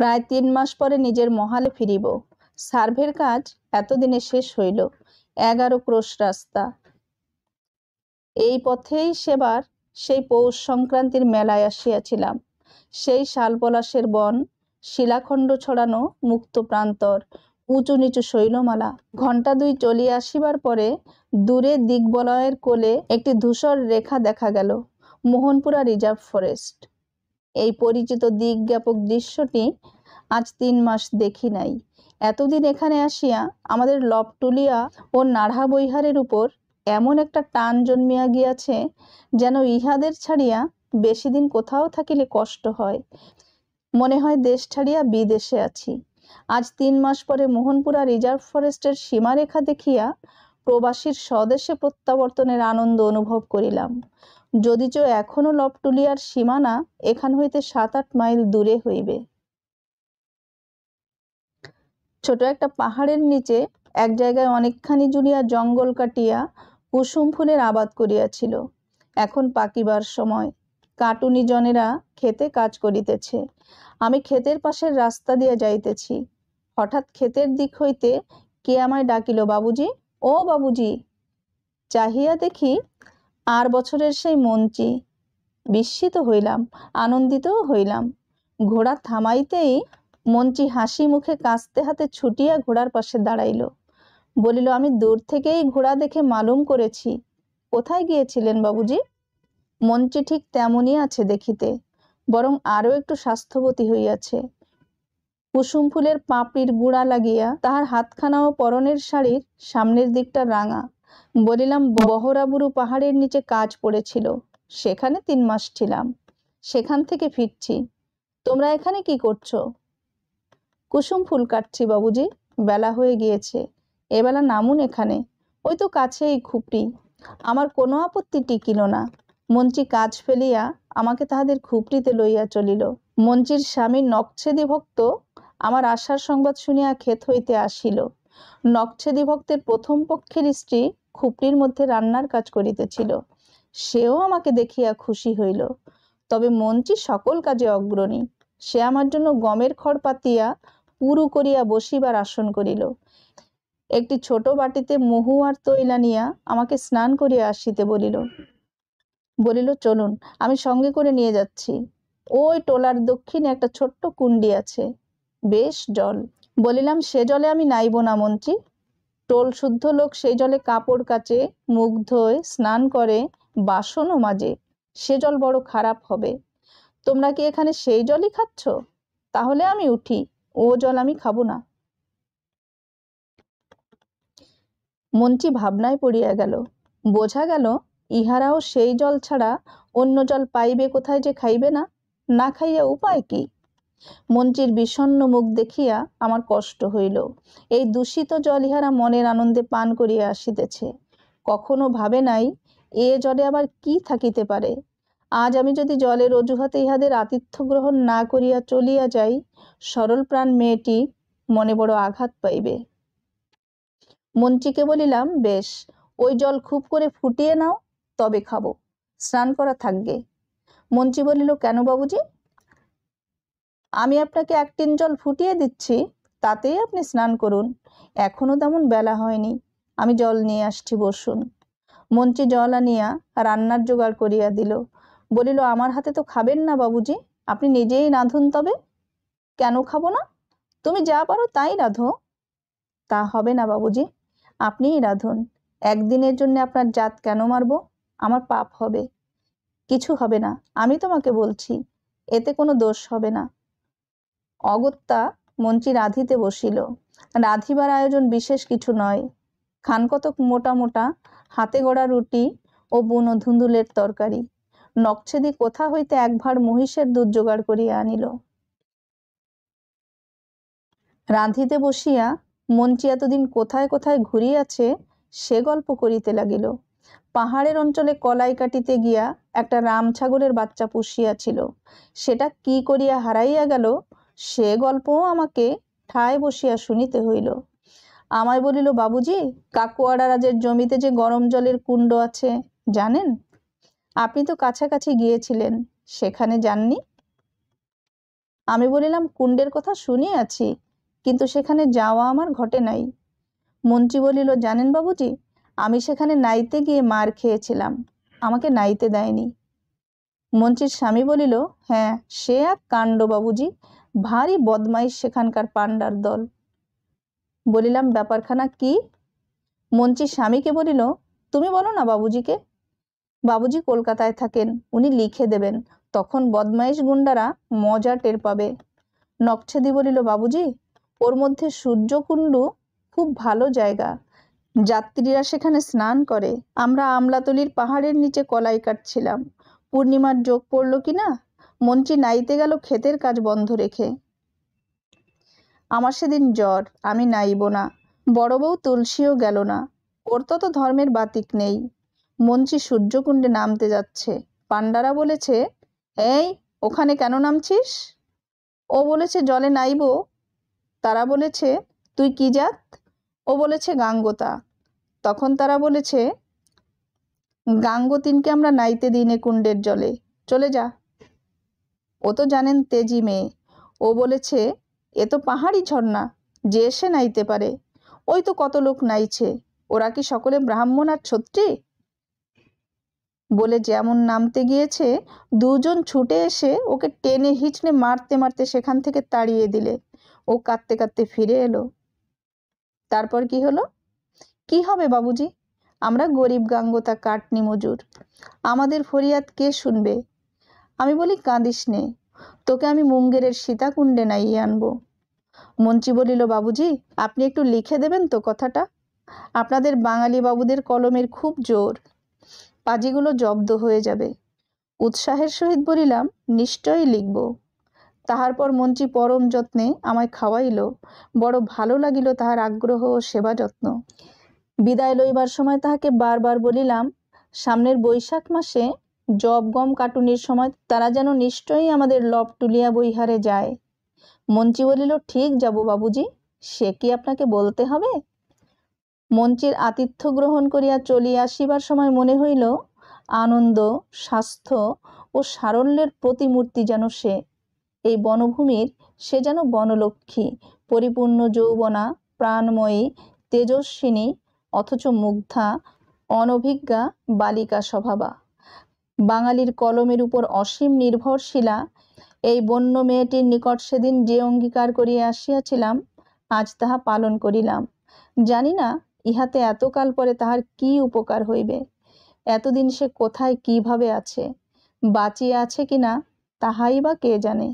প্রায় তিন মাস পরে নিজের মহালে ফিরিব সার্ভের কাজ এতদিনে শেষ হইল এগারো ক্রোশ রাস্তা এই পথেই সেবার সেই পৌষ সংক্রান্তির মেলায় আসিয়াছিলাম সেই শালপলাশের বন শিলাখণ্ড ছড়ানো মুক্ত প্রান্তর উঁচু নিচু শৈলমালা ঘণ্টা দুই চলিয়া আসিবার পরে দূরে দিগবলয়ের কোলে একটি ধূসর রেখা দেখা গেল মোহনপুরা রিজার্ভ ফরেস্ট এই পরিচিত দিকজ্ঞাপক দৃশ্যটি আজ তিন মাস দেখি নাই এতদিন এখানে আসিয়া আমাদের লপটুলিয়া ও নাড়া বৈহারের উপর এমন একটা টান জন্মিয়া গিয়াছে যেন ইহাদের ছাড়িয়া বেশি দিন কোথাও থাকিলে কষ্ট হয় মনে হয় দেশ ছাড়িয়া বিদেশে আছি আজ তিন মাস পরে মোহনপুরা রিজার্ভ ফরেস্টের সীমারেখা দেখিয়া প্রবাসীর স্বদেশে প্রত্যাবর্তনের আনন্দ অনুভব করিলাম যদিচ এখনও লপটুলিয়ার সীমানা এখান হইতে সাত আট মাইল দূরে হইবে ছোট একটা পাহাড়ের নিচে এক জায়গায় অনেকখানি জুড়িয়া জঙ্গল কাটিয়া কুসুম ফুলের আবাদ করিয়াছিল এখন পাকিবার সময় কাটুনি জনেরা খেতে কাজ করিতেছে আমি ক্ষেতের পাশের রাস্তা দিয়া যাইতেছি হঠাৎ ক্ষেতের দিক হইতে কে আমায় ডাকিল বাবুজি ও বাবুজি চাহিয়া দেখি আর বছরের সেই মঞ্চে বিস্মিত হইলাম আনন্দিত হইলাম ঘোড়া থামাইতেই মঞ্চি হাসি মুখে কাঁচতে হাতে ছুটিয়া ঘোড়ার পাশে দাঁড়াইল বলিল আমি দূর থেকেই ঘোড়া দেখে মালুম করেছি কোথায় গিয়েছিলেন বাবুজি মঞ্চি ঠিক তেমনই আছে দেখিতে বরং আরও একটু স্বাস্থ্যবতী হইয়াছে কুসুম ফুলের পাপড়ির গুঁড়া লাগিয়া তাহার হাতখানা ও পরনের শাড়ির সামনের দিকটা রাঙা বলিলাম বহরাবুরু পাহাড়ের নিচে কাজ পড়েছিল সেখানে তিন মাস ছিলাম সেখান থেকে ফিরছি তোমরা এখানে কি করছো কুসুম ফুল কাটছি বাবুজি বেলা হয়ে গিয়েছে এবেলা নামুন এখানে ওই তো কাছেই খুপড়ি আমার কোনো আপত্তি টিকিল না মঞ্চি কাজ ফেলিয়া আমাকে তাহাদের খুপড়িতে লইয়া চলিল মঞ্চির স্বামী নকছেদি ভক্ত আমার আশার সংবাদ শুনিয়া ক্ষেত হইতে আসিল নকছেদি ভক্তের প্রথম পক্ষের স্ত্রী খুপড়ির মধ্যে রান্নার কাজ করিতেছিল সেও আমাকে দেখিয়া খুশি হইল তবে মন্ত্রী সকল কাজে অগ্রণী সে আমার জন্য গমের খড় পাতিয়া পুরু করিয়া বসিবার আসন করিল একটি ছোট বাটিতে মহু আর তৈলা নিয়া আমাকে স্নান করিয়া আসিতে বলিল বলিল চলুন আমি সঙ্গে করে নিয়ে যাচ্ছি ওই টোলার দক্ষিণে একটা ছোট্ট কুণ্ডি আছে বেশ জল বলিলাম সে জলে আমি নাইব না মন্ত্রী টোল শুদ্ধ লোক সেই জলে কাপড় কাচে মুখ ধোয় স্নান করে বাসনও মাজে সে জল বড় খারাপ হবে তোমরা কি এখানে সেই জলই খাচ্ছ তাহলে আমি উঠি ও জল আমি খাবো না মন্ত্রী ভাবনায় পড়িয়া গেল বোঝা গেল ইহারাও সেই জল ছাড়া অন্য জল পাইবে কোথায় যে খাইবে না না খাইয়া উপায় কি মন্ত্রীর বিষণ্ন মুখ দেখিয়া আমার কষ্ট হইল এই দূষিত জল ইহারা মনের আনন্দে পান করিয়া আসিতেছে কখনো ভাবে নাই এ জলে আবার কি থাকিতে পারে আজ আমি যদি জলের অজুহাতে ইহাদের আতিথ্য গ্রহণ না করিয়া চলিয়া যাই সরল প্রাণ মেয়েটি মনে বড় আঘাত পাইবে মন্ত্রীকে বলিলাম বেশ ওই জল খুব করে ফুটিয়ে নাও তবে খাবো স্নান করা থাকবে মন্ত্রী বলিল কেন বাবুজি আমি আপনাকে এক টিন জল ফুটিয়ে দিচ্ছি তাতেই আপনি স্নান করুন এখনও তেমন বেলা হয়নি আমি জল নিয়ে আসছি বসুন মন্ত্রী জল আনিয়া রান্নার জোগাড় করিয়া দিল বলিল আমার হাতে তো খাবেন না বাবুজি আপনি নিজেই রাঁধুন তবে কেন খাবো না তুমি যা পারো তাই রাঁধো তা হবে না বাবুজি আপনিই রাঁধুন একদিনের জন্য আপনার জাত কেন মারব আমার পাপ হবে কিছু হবে না আমি তোমাকে বলছি এতে কোনো দোষ হবে না অগত্যা মন্ত্রী রাধিতে বসিল রাধিবার আয়োজন বিশেষ কিছু নয় খানকতক মোটা মোটা হাতে গড়া রুটি ও বুনো ধুন্দুলের তরকারি নকছেদি কোথা হইতে একভার মহিষের দুধ জোগাড় করিয়া আনিল রাঁধিতে বসিয়া মঞ্চি এতদিন কোথায় কোথায় ঘুরিয়াছে সে গল্প করিতে লাগিল পাহাড়ের অঞ্চলে কলাই কাটিতে গিয়া একটা রাম ছাগলের বাচ্চা পুষিয়াছিল সেটা কি করিয়া হারাইয়া গেল সে গল্প আমাকে ঠায় বসিয়া শুনিতে হইল আমায় বলিল বাবুজি কাকুয়াড়া রাজের জমিতে যে গরম জলের কুণ্ড আছে জানেন আপনি তো কাছাকাছি গিয়েছিলেন সেখানে যাননি আমি বলিলাম কুণ্ডের কথা শুনিয়াছি আছি কিন্তু সেখানে যাওয়া আমার ঘটে নাই মন্ত্রী বলিল জানেন বাবুজি আমি সেখানে নাইতে গিয়ে মার খেয়েছিলাম আমাকে নাইতে দেয়নি মন্ত্রীর স্বামী বলিল হ্যাঁ সে এক কাণ্ড বাবুজি ভারী বদমাইশ সেখানকার পাণ্ডার দল বলিলাম ব্যাপারখানা কি মঞ্চি স্বামীকে বলিল তুমি বলো না বাবুজিকে বাবুজি কলকাতায় থাকেন উনি লিখে দেবেন তখন বদমাইশ গুন্ডারা মজা টের পাবে নকছেদি বলিল বাবুজি ওর মধ্যে সূর্যকুণ্ডু খুব ভালো জায়গা যাত্রীরা সেখানে স্নান করে আমরা আমলাতলির পাহাড়ের নিচে কলাই কাটছিলাম পূর্ণিমার যোগ পড়ল কি না মন্ত্রী নাইতে গেল ক্ষেতের কাজ বন্ধ রেখে আমার সেদিন জ্বর আমি নাইব না বড় বউ তুলসীও গেল না ওর তত ধর্মের বাতিক নেই মন্ত্রী সূর্যকুণ্ডে নামতে যাচ্ছে পাণ্ডারা বলেছে এই ওখানে কেন নামছিস ও বলেছে জলে নাইব তারা বলেছে তুই কি জাত ও বলেছে গাঙ্গতা তখন তারা বলেছে গাঙ্গতিনকে আমরা নাইতে দিনে কুণ্ডের জলে চলে যা ও তো জানেন তেজি মেয়ে ও বলেছে এ তো পাহাড়ি ঝর্ণা যে এসে নাইতে পারে ওই তো কত লোক নাইছে ওরা কি সকলে ব্রাহ্মণ আর ছত্রী বলে যেমন নামতে গিয়েছে দুজন ছুটে এসে ওকে টেনে হিচনে মারতে মারতে সেখান থেকে তাড়িয়ে দিলে ও কাঁদতে কাঁদতে ফিরে এলো তারপর কি হলো কি হবে বাবুজি আমরা গরিব গাঙ্গতা কাটনি মজুর আমাদের ফরিয়াদ কে শুনবে আমি বলি কাঁদিস নে তোকে আমি মুঙ্গেরের সীতাকুণ্ডে নাইয়ে আনবো মন্ত্রী বলিল বাবুজি আপনি একটু লিখে দেবেন তো কথাটা আপনাদের বাঙালি বাবুদের কলমের খুব জোর পাজিগুলো জব্দ হয়ে যাবে উৎসাহের সহিত বলিলাম নিশ্চয়ই লিখব তাহার পর মন্ত্রী পরম যত্নে আমায় খাওয়াইল বড় ভালো লাগিল তাহার আগ্রহ ও সেবা যত্ন বিদায় লইবার সময় তাহাকে বারবার বলিলাম সামনের বৈশাখ মাসে জব গম কাটুনির সময় তারা যেন নিশ্চয়ই আমাদের লব টুলিয়া বইহারে যায় মঞ্চি বলিল ঠিক যাব বাবুজি সে কি আপনাকে বলতে হবে মঞ্চির আতিথ্য গ্রহণ করিয়া চলিয়া আসিবার সময় মনে হইল আনন্দ স্বাস্থ্য ও সারল্যের প্রতিমূর্তি যেন সে এই বনভূমির সে যেন বনলক্ষ্মী পরিপূর্ণ যৌবনা প্রাণময়ী তেজস্বিনী অথচ মুগ্ধা অনভিজ্ঞা বালিকা স্বভাবা বাঙালির কলমের উপর অসীম নির্ভরশীলা এই বন্য মেয়েটির নিকট সেদিন যে অঙ্গীকার করিয়া আসিয়াছিলাম আজ তাহা পালন করিলাম জানি না ইহাতে এতকাল পরে তাহার কি উপকার হইবে এতদিন সে কোথায় কিভাবে আছে বাঁচিয়া আছে কিনা তাহাই বা কে জানে